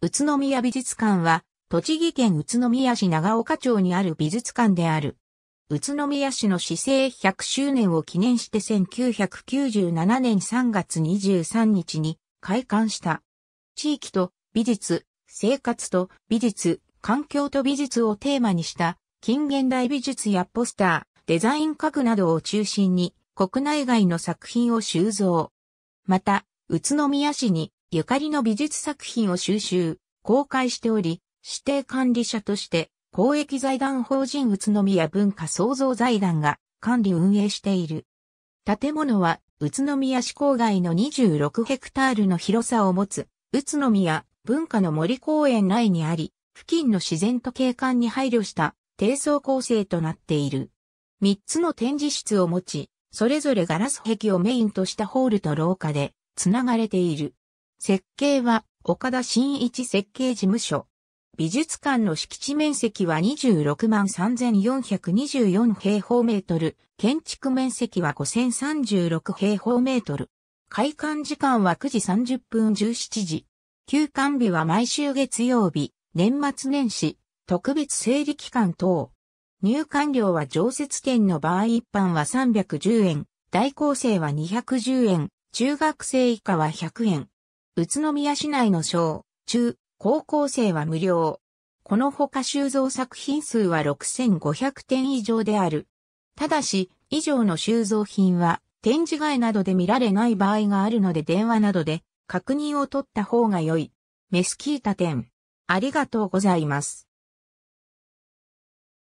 宇都宮美術館は、栃木県宇都宮市長岡町にある美術館である。宇都宮市の市政100周年を記念して1997年3月23日に開館した。地域と美術、生活と美術、環境と美術をテーマにした近現代美術やポスター、デザイン家具などを中心に国内外の作品を収蔵。また、宇都宮市にゆかりの美術作品を収集、公開しており、指定管理者として、公益財団法人宇都宮文化創造財団が管理運営している。建物は、宇都宮市郊外の26ヘクタールの広さを持つ、宇都宮文化の森公園内にあり、付近の自然と景観に配慮した低層構成となっている。3つの展示室を持ち、それぞれガラス壁をメインとしたホールと廊下で、つながれている。設計は岡田新一設計事務所。美術館の敷地面積は26万3424平方メートル、建築面積は5036平方メートル。開館時間は9時30分17時。休館日は毎週月曜日、年末年始、特別整理期間等。入館料は常設店の場合一般は310円、大校生は210円、中学生以下は100円。宇都宮市内の小、中、高校生は無料。このほか収蔵作品数は6500点以上である。ただし、以上の収蔵品は展示外などで見られない場合があるので電話などで確認を取った方が良い。メスキータ店。ありがとうございます。